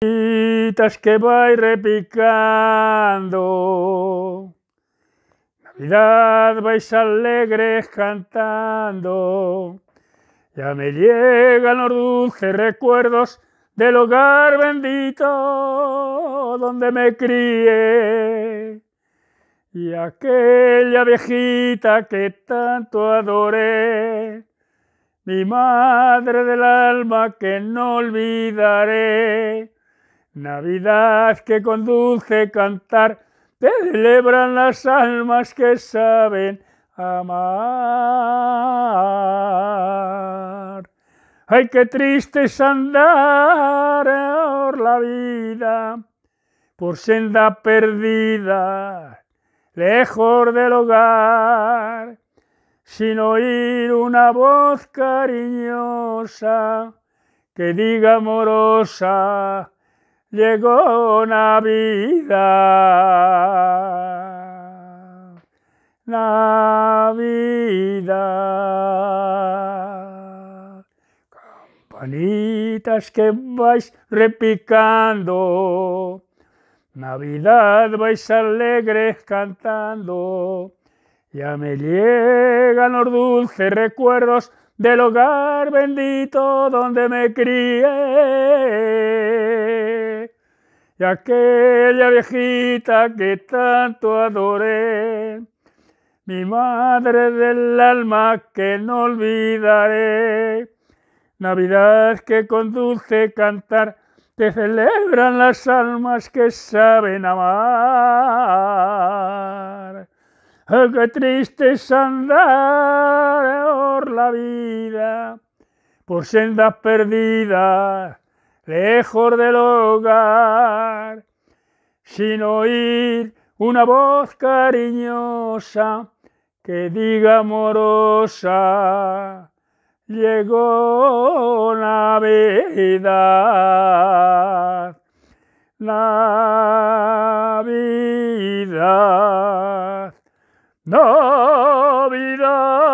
que vais repicando. Navidad vais alegres cantando. Ya me llegan los dulces recuerdos del hogar bendito donde me crié. Y aquella viejita que tanto adoré, mi madre del alma que no olvidaré Navidad que conduce cantar, celebran las almas que saben amar. Ay, qué triste es andar por la vida, por senda perdida, lejos del hogar, sin oír una voz cariñosa que diga amorosa, llegó Navidad. Navidad. Campanitas que vais repicando. Navidad vais alegres cantando. Ya me llegan los dulces recuerdos del hogar bendito donde me crié. Y aquella viejita que tanto adoré, mi madre del alma que no olvidaré. Navidad que conduce cantar, te celebran las almas que saben amar. Oh, ¡Qué triste es andar! por sendas perdidas, lejos del hogar, sin oír una voz cariñosa que diga amorosa, llegó Navidad, Navidad, Navidad.